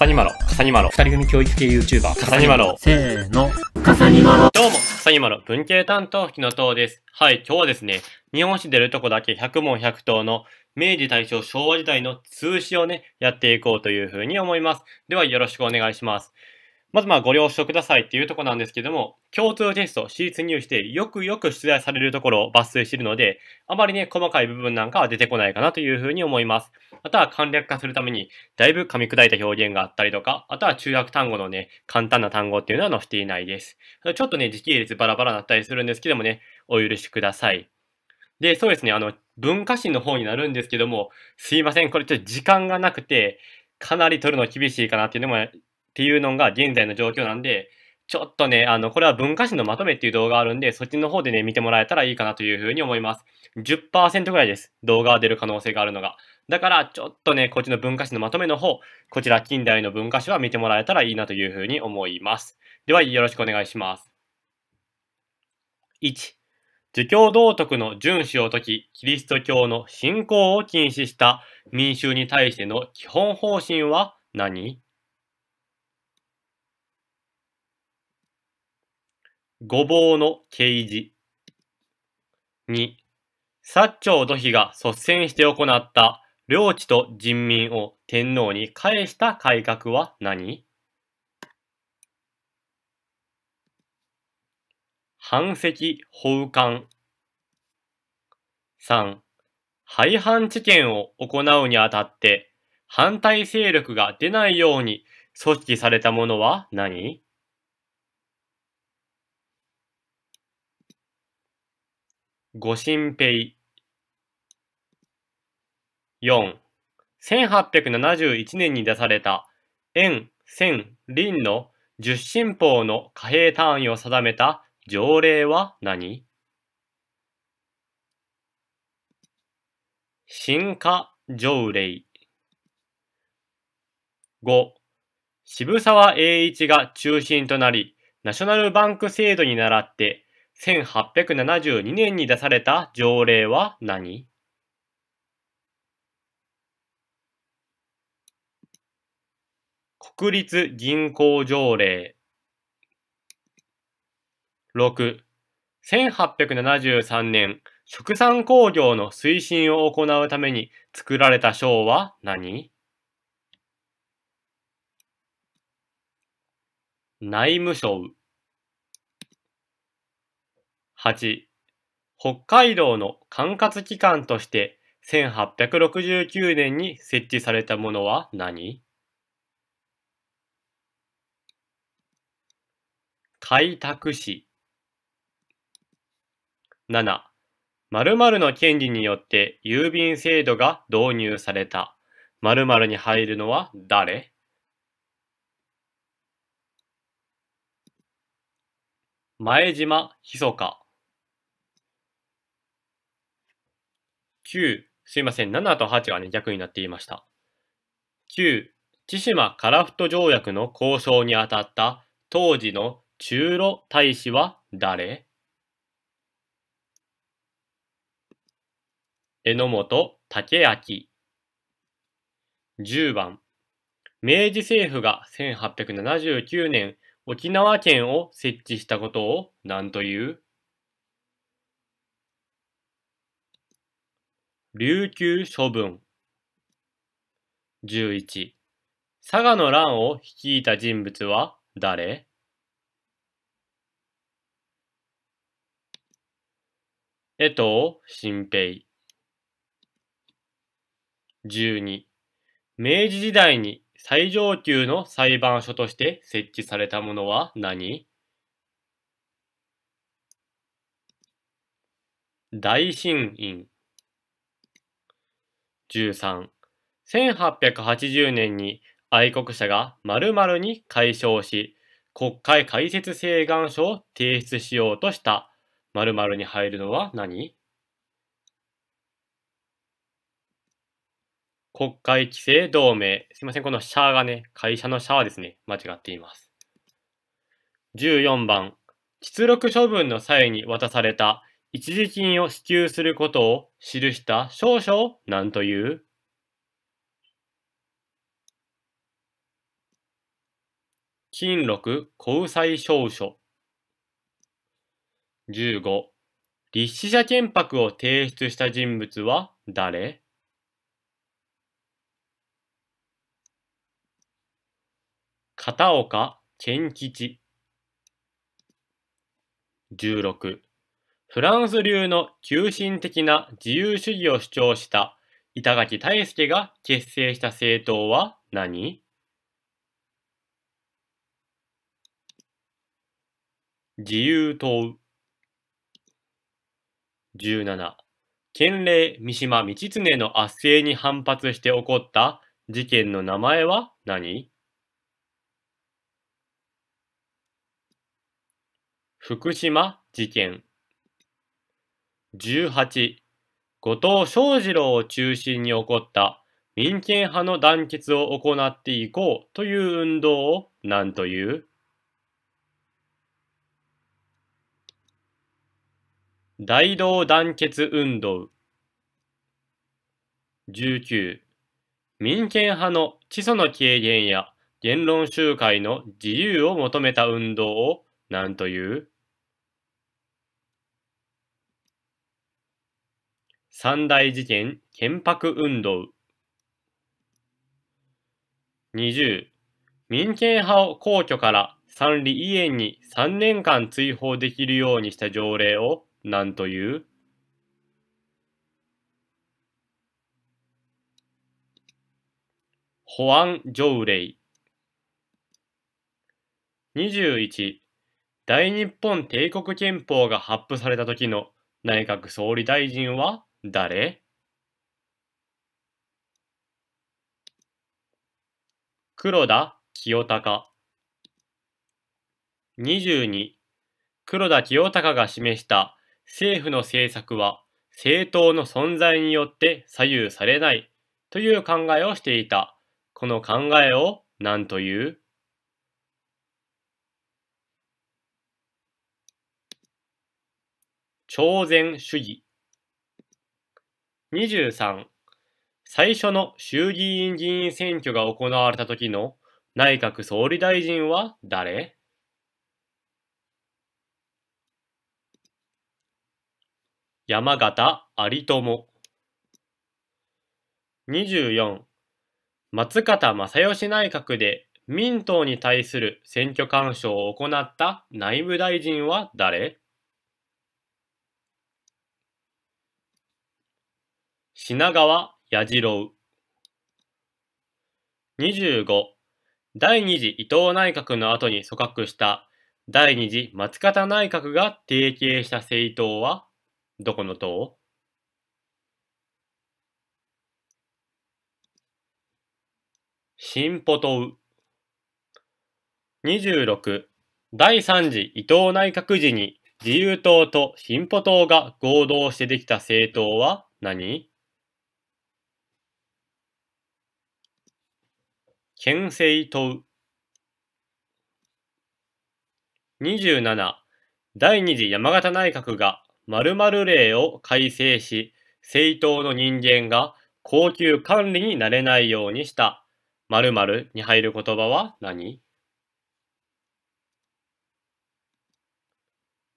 笠にまろ、笠にまろ。二人組教育系 YouTuber、笠にまろ。せーの、笠にまろ。どうも、笠にまろ、文系担当、木野党です。はい、今日はですね、日本史出るとこだけ百問百答の明治大正昭和時代の通史をね、やっていこうというふうに思います。ではよろしくお願いします。まずまあご了承くださいっていうとこなんですけども、共通テスト、私立入試でよくよく出題されるところを抜粋しているので、あまりね、細かい部分なんかは出てこないかなというふうに思います。あとは簡略化するために、だいぶ噛み砕いた表現があったりとか、あとは中学単語のね、簡単な単語っていうのは載せていないです。ちょっとね、時系列バラバラになったりするんですけどもね、お許しください。で、そうですね、あの、文化史の方になるんですけども、すいません、これちょっと時間がなくて、かなり取るの厳しいかなっていうのもっていうのが現在の状況なんで、ちょっとね、あの、これは文化史のまとめっていう動画あるんで、そっちの方でね、見てもらえたらいいかなというふうに思います。10%ぐらいです。動画が出る可能性があるのが。だから、ちょっとね、こっちの文化史のまとめの方、こちら近代の文化史は見てもらえたらいいなというふうに思います。では、よろしくお願いします。1、儒教道徳の遵守を解き、キリスト教の信仰を禁止した民衆に対しての基本方針は何ごぼうの啓示。2、薩長土肥が率先して行った領地と人民を天皇に返した改革は何反籍奉還。3、廃藩置県を行うにあたって反対勢力が出ないように組織されたものは何御神平4。1871年に出された円、千、輪の十進法の貨幣単位を定めた条例は何進化条例5。渋沢栄一が中心となり、ナショナルバンク制度に倣って1872年に出された条例は何国立銀行条例6 1873年、食産工業の推進を行うために作られた賞は何内務省8北海道の管轄機関として1869年に設置されたものは何開拓市7〇〇の権利によって郵便制度が導入された〇〇に入るのは誰前島ひそか9、すいません、7と8がね、逆になっていました。9、千島カラフト条約の交渉にあたった当時の中露大使は誰榎本武明10番明治政府が1879年沖縄県を設置したことを何という琉球処分11佐賀の乱を率いた人物は誰江藤新平12明治時代に最上級の裁判所として設置されたものは何大審院13,1880年に愛国者が〇〇に解消し、国会開設請願書を提出しようとした〇〇に入るのは何国会規制同盟。すいません、このシャーがね、会社のシャーですね。間違っています。14番、出力処分の際に渡された一時金を支給することを記した証書を何という金禄交際証書。15. 立志者憲白を提出した人物は誰片岡健吉。16. フランス流の急進的な自由主義を主張した板垣大輔が結成した政党は何自由党17県令三島道常の圧政に反発して起こった事件の名前は何福島事件18後藤翔二郎を中心に起こった民権派の団結を行っていこうという運動を何という大道団結運動19民権派の地租の軽減や言論集会の自由を求めた運動を何という三大事件憲白運動20民権派を皇居から三里医園に3年間追放できるようにした条例を何という保安条例21大日本帝国憲法が発布された時の内閣総理大臣は誰黒田清隆22黒田清隆が示した政府の政策は政党の存在によって左右されないという考えをしていた。この考えを何という超然主義23最初の衆議院議員選挙が行われた時の内閣総理大臣は誰山形有朋24松方正義内閣で民党に対する選挙干渉を行った内務大臣は誰品川弥次郎25第二次伊藤内閣の後に組閣した第二次松方内閣が提携した政党はどこの党進歩党26第三次伊藤内閣時に自由党と進歩党が合同してできた政党は何県政党27第二次山形内閣が〇〇令を改正し、政党の人間が高級管理になれないようにした〇〇に入る言葉は何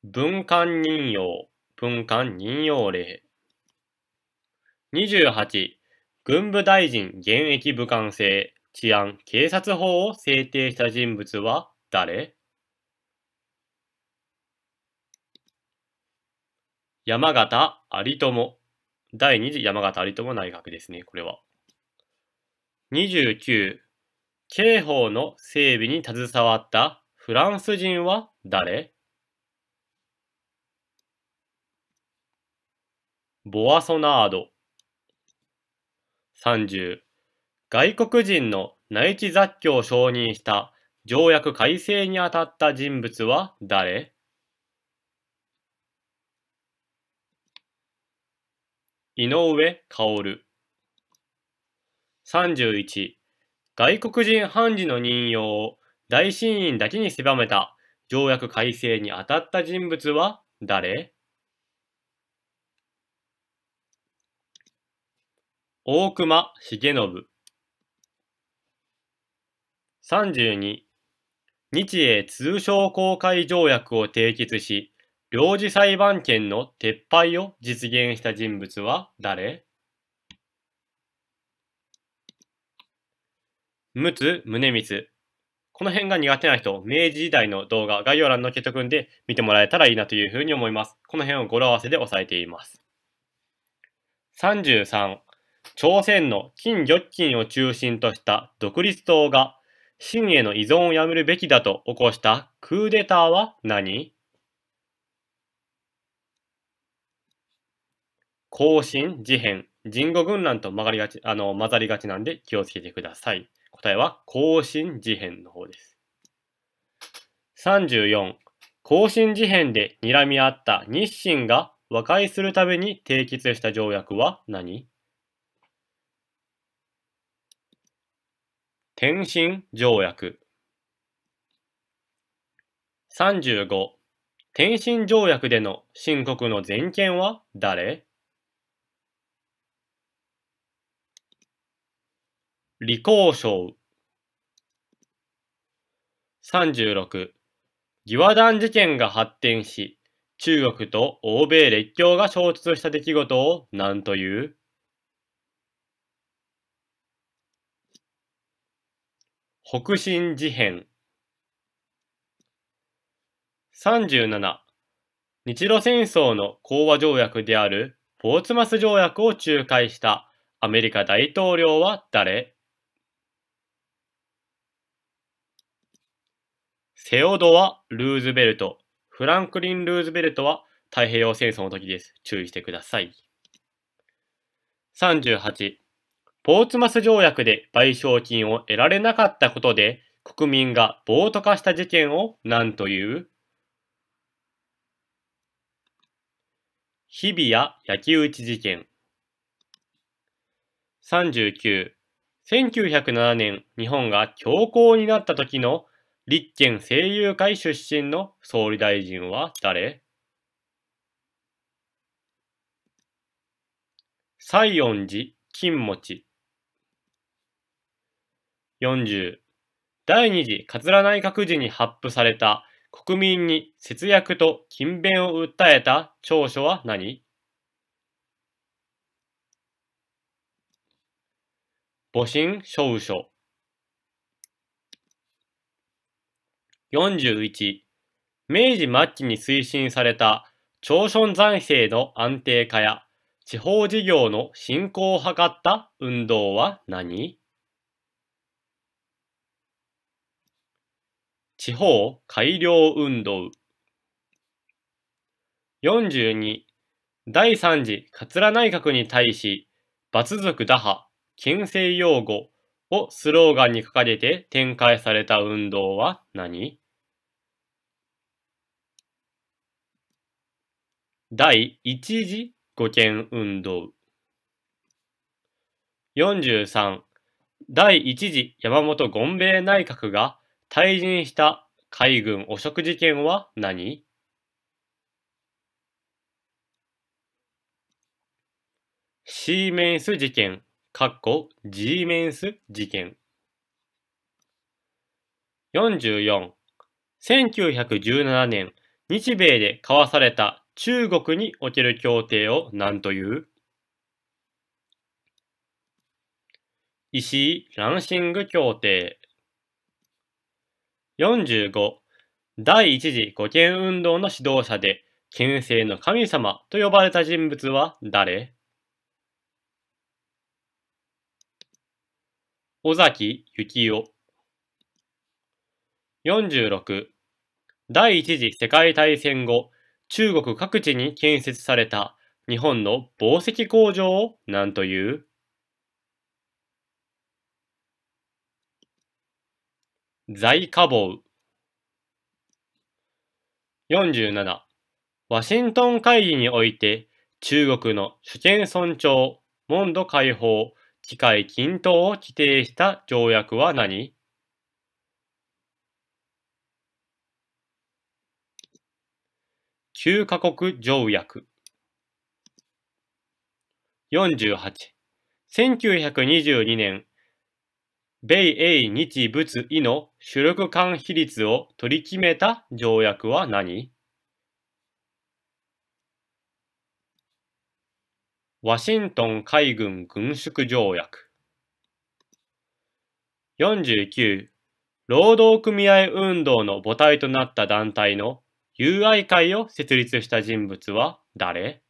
文官任用、文官任用令。28、軍部大臣現役武官制、治安警察法を制定した人物は誰山形有朋。第2次山形有朋内閣ですね、これは。29、刑法の整備に携わったフランス人は誰ボアソナード。30、外国人の内地雑居を承認した条約改正にあたった人物は誰井上薫31外国人判事の任用を大審院だけに狭めた条約改正にあたった人物は誰大隈重信32日英通商公開条約を締結し、領事裁判権の撤廃を実現した人物は誰陸奥宗光。この辺が苦手な人、明治時代の動画、概要欄の受け取くんで見てもらえたらいいなというふうに思います。この辺を語呂合わせで押さえています。33、朝鮮の金玉金を中心とした独立党が真への依存をやめるべきだと起こしたクーデターは何後進、事変、人語軍乱と曲がりがち、あの、混ざりがちなんで気をつけてください。答えは後進事変の方です。34、後進事変で睨み合った日清が和解するために締結した条約は何天津条約35天津条約での申告の全権は誰李光省36義和団事件が発展し中国と欧米列強が衝突した出来事を何という北進事変37日露戦争の講和条約であるポーツマス条約を仲介したアメリカ大統領は誰セオドア・ルーズベルト。フランクリン・ルーズベルトは太平洋戦争の時です。注意してください。38ポーツマス条約で賠償金を得られなかったことで、国民が暴徒化した事件を何という日比谷焼き討ち事件。39。1907年、日本が強硬になった時の立憲政友会出身の総理大臣は誰西園寺金持ち。40第2次桂内閣時に発布された国民に節約と勤勉を訴えた長所は何戊辰少書41明治末期に推進された町村財政の安定化や地方事業の振興を図った運動は何地方改良運動42第3次桂内閣に対し罰族打破県政擁護をスローガンに掲げて展開された運動は何第1次五権運動43第1次山本権兵衛内閣が退陣した海軍汚職事件は何シーメンス事件、かっこーメンス事件。44、1917年、日米で交わされた中国における協定を何という石井・ランシング協定。45第一次五権運動の指導者で権政の神様と呼ばれた人物は誰尾崎幸雄46第一次世界大戦後中国各地に建設された日本の紡績工場を何という在下坊。47. ワシントン会議において、中国の主権尊重、モンド解放、機会均等を規定した条約は何 ?9 カ国条約。48。1922年米英日仏意の主力間比率を取り決めた条約は何ワシントン海軍軍縮条約49労働組合運動の母体となった団体の友愛会を設立した人物は誰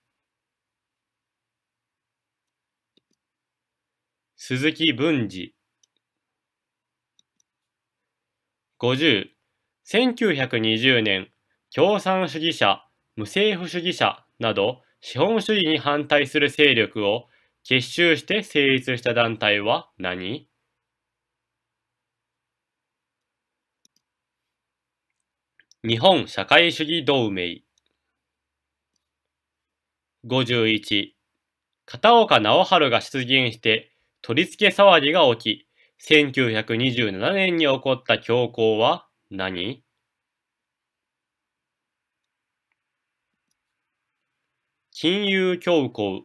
鈴木文治50、1920年、共産主義者、無政府主義者など資本主義に反対する勢力を結集して成立した団体は何日本社会主義同盟51片岡直春が出現して取り付け騒ぎが起き1927年に起こった恐慌は何金融恐慌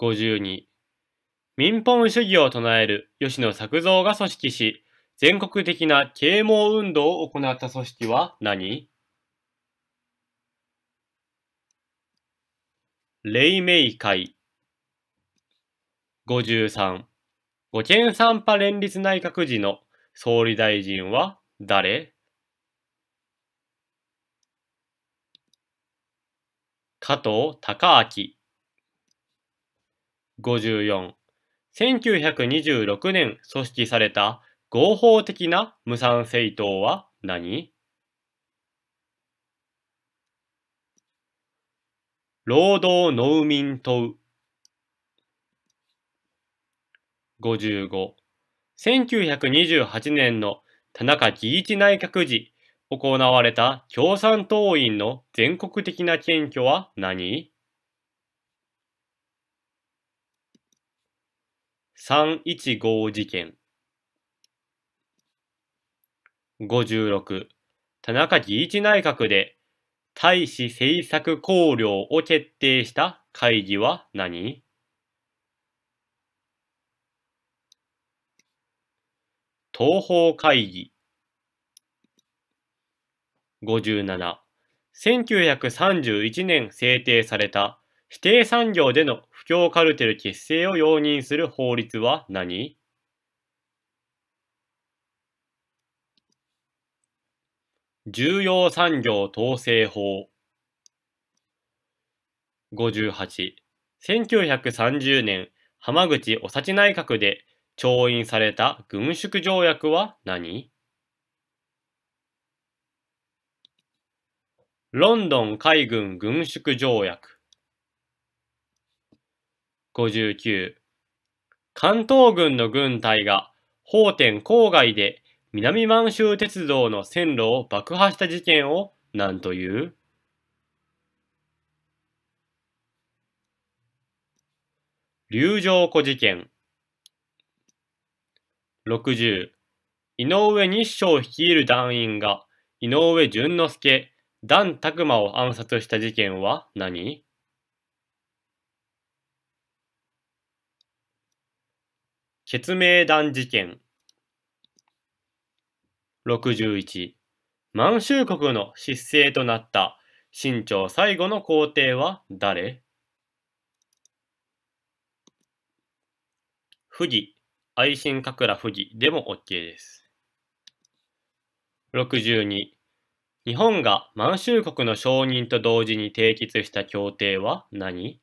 52民本主義を唱える吉野作造が組織し、全国的な啓蒙運動を行った組織は何黎明会53護県三派連立内閣時の総理大臣は誰加藤孝明54 1926年組織された合法的な無産政党は何労働農民党55。1928年の田中喜一内閣時、行われた共産党員の全国的な検挙は何 ?315 事件56田中義一内閣で大使政策綱領を決定した会議は何東方会議57 1931年制定された指定産業での不況カルテル結成を容認する法律は何重要産業統制法58 1930年浜口お幸内閣で調印された軍縮条約は何ロンドン海軍軍縮条約59関東軍の軍隊が法典郊外で南満州鉄道の線路を爆破した事件を何という流浄湖事件60井上日照率いる団員が井上淳之介、段拓馬を暗殺した事件は何決明団事件61満州国の失政となった清朝最後の皇帝は誰不義愛心かくら不義でも OK です。62日本が満州国の承認と同時に締結した協定は何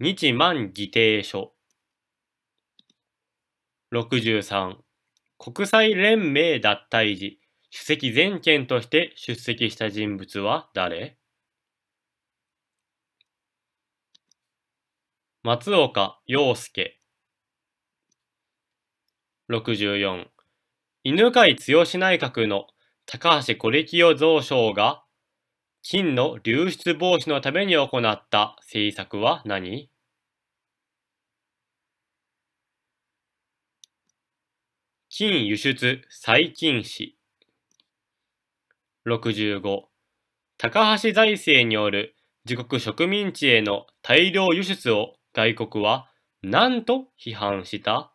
日満議定書63国際連盟脱退時主席全権として出席した人物は誰松岡洋介64犬飼剛内閣の高橋小力夫蔵相が金の流出防止のために行った政策は何金輸出再禁止65高橋財政による自国植民地への大量輸出を外国は何と批判した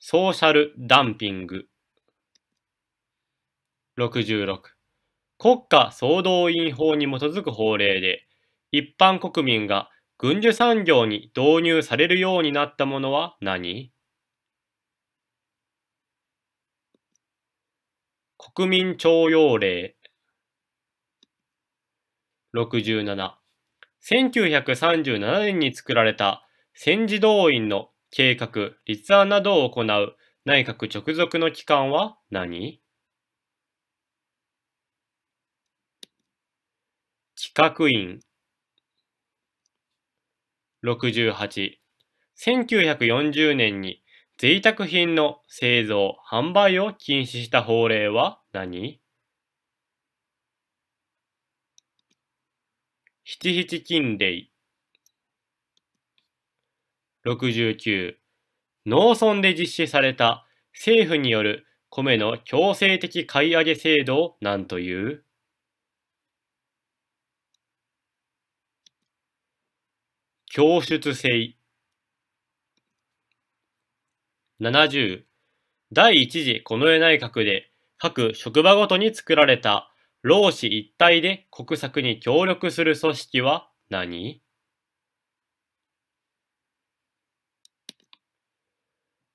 ソーシャルダンピング66国家総動員法に基づく法令で一般国民が軍需産業に導入されるようになったものは何国民徴用令67 1937年に作られた戦時動員の計画、立案などを行う内閣直属の機関は何企画院68 1940年に贅沢品の製造・販売を禁止した法令は何七七金霊。69農村で実施された政府による米の強制的買い上げ制度を何という供出制70第一次近衛内閣で各職場ごとに作られた労使一体で国策に協力する組織は何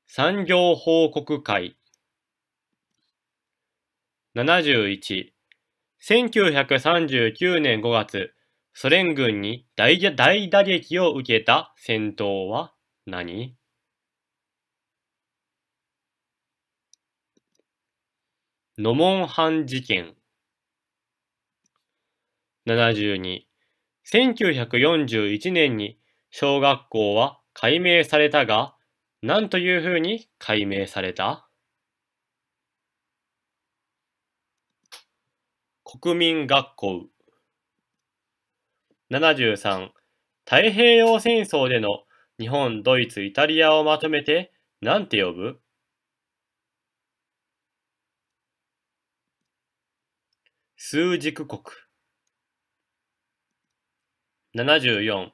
産業報告会71 1939年5月、ソ連軍に大大打撃を受けた戦闘は何ノモンハン事件72 1941年に小学校は改名されたが、何というふうに改名された国民学校73太平洋戦争での日本、ドイツ、イタリアをまとめて何て呼ぶ枢軸国74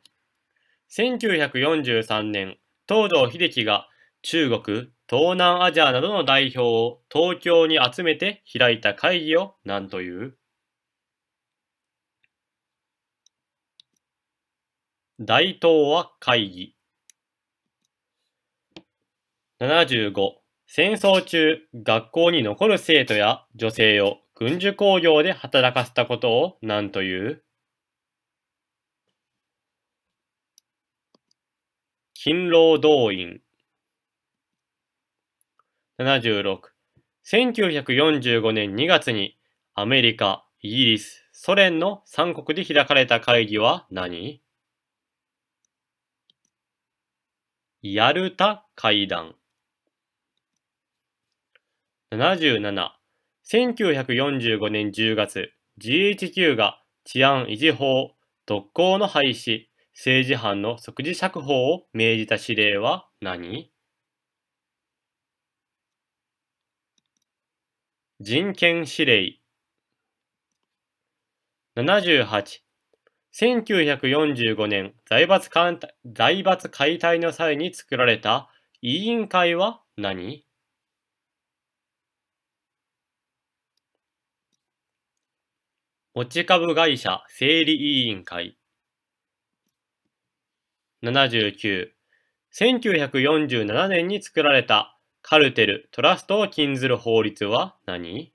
1943年、東道秀樹が中国、東南アジアなどの代表を東京に集めて開いた会議を何という大東亜会議75戦争中学校に残る生徒や女性を軍需工業で働かせたことを何という勤労動員。76。1945年2月にアメリカ、イギリス、ソ連の3国で開かれた会議は何ヤルタ会談。77。1945年10月、GHQ が治安維持法、特攻の廃止、政治犯の即時釈放を命じた指令は何人権指令78 1945年財閥財閥解体の際に作られた委員会は何持ち株会社整理委員会79 1947年に作られたカルテル・トラストを禁ずる法律は何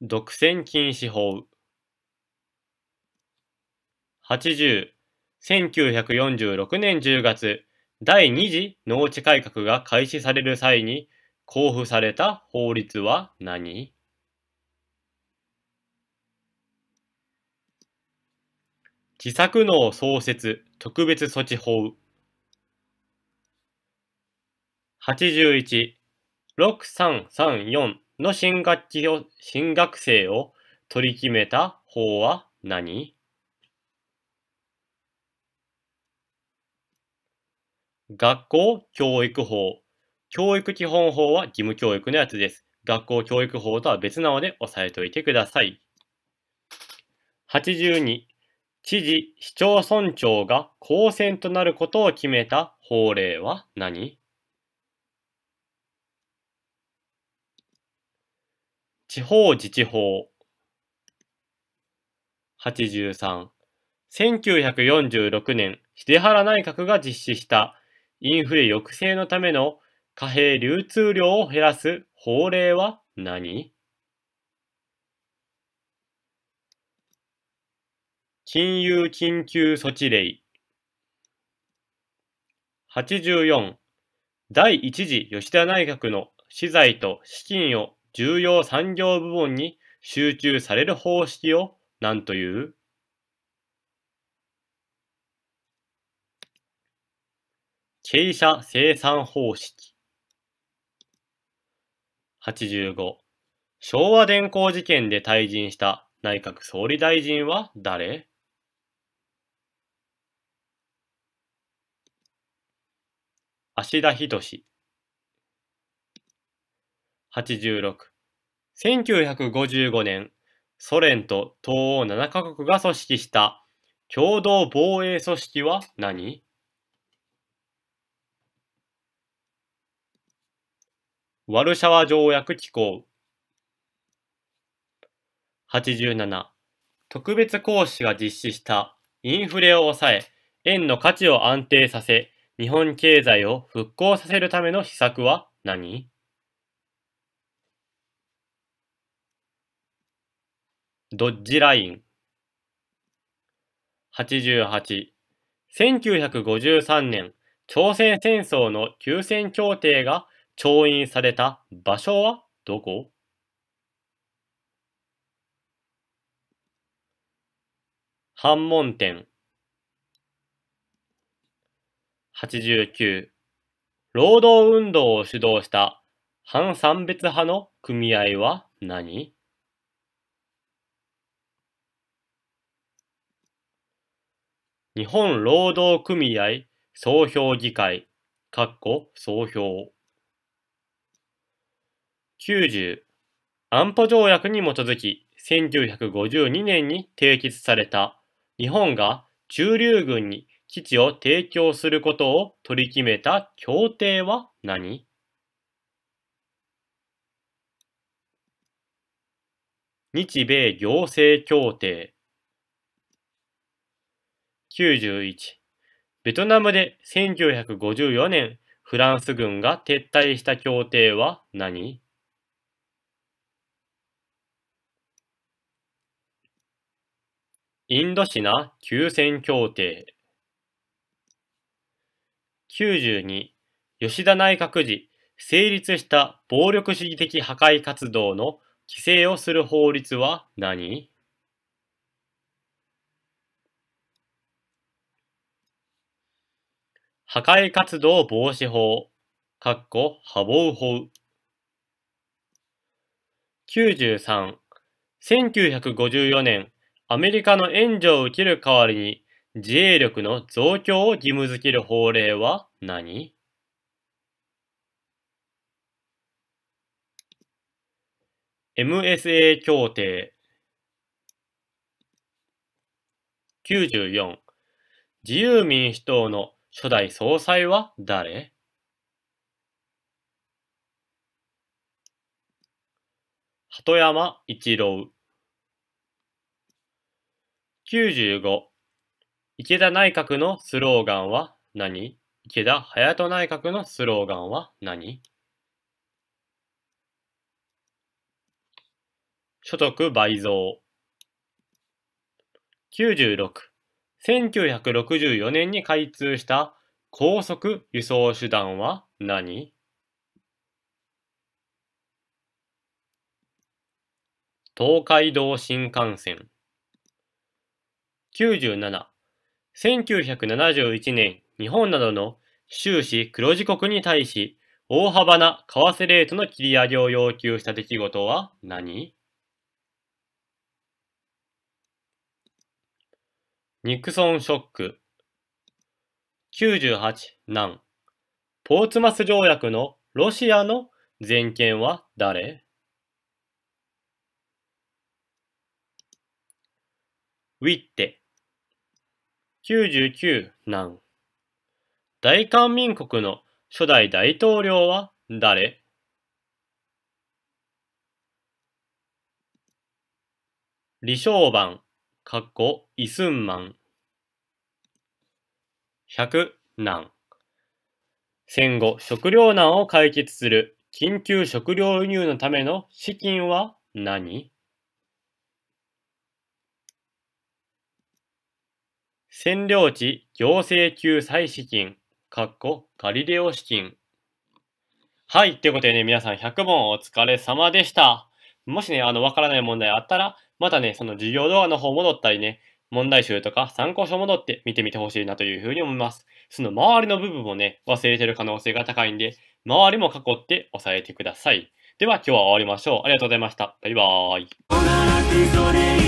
独占禁止法80 1946年10月第2次農地改革が開始される際に公布された法律は何自作の創設特別措置法816334の新学期を、新学生を取り決めた法は何学校教育法。教育基本法は義務教育のやつです。学校教育法とは別なので押さえておいてください。82知事、市町村長が公選となることを決めた法令は何地方自治法83 1946年、秀原内閣が実施したインフレ抑制のための貨幣流通量を減らす法令は何金融緊急措置令84第1次吉田内閣の資材と資金を重要産業部門に集中される方式を何という傾斜生産方式85昭和電工事件で退陣した内閣総理大臣は誰芦田仁86 1955年、ソ連と東欧7カ国が組織した共同防衛組織は何ワルシャワ条約機構87特別講師が実施したインフレを抑え円の価値を安定させ日本経済を復興させるための施策は何ドッジライン88 1953年朝鮮戦争の休戦協定が調印された場所はどこ反門店89労働運動を主導した反産別派の組合は何日本労働組合総評議会括弧総評90安保条約に基づき1952年に締結された日本が中流軍に基地を提供することを取り決めた協定は何日米行政協定91ベトナムで1954年フランス軍が撤退した協定は何インドシナ休戦協定92吉田内閣時成立した暴力主義的破壊活動の規制をする法律は何破壊活動防止法、かっこ破防法。93、1954年、アメリカの援助を受ける代わりに自衛力の増強を義務付ける法令は何？MSA 協定94自由民主党の初代総裁は誰鳩山一郎95池田内閣のスローガンは何池田隼人内閣のスローガンは何所得倍増96 1964年に開通した高速輸送手段は何東海道新幹線97 1971年、日本などの終始黒字国に対し、大幅な為替レートの切り上げを要求した出来事は何ニクソンショック98難ポーツマス条約のロシアの全権は誰ウィッテ99難大韓民国の初代大統領は誰李承晩、かっこ、イスンマン。100難。戦後、食糧難を解決する緊急食糧輸入のための資金は何占領地行政救済資金、かっこガリレオ資金。はい、ということでね、皆さん100問お疲れ様でした。もしね、あの、わからない問題あったら、またね、その授業動画の方戻ったりね、問題集とか参考書戻って見てみてほしいなというふうに思います。その周りの部分もね、忘れてる可能性が高いんで、周りも囲って押さえてください。では今日は終わりましょう。ありがとうございました。バイバーイ。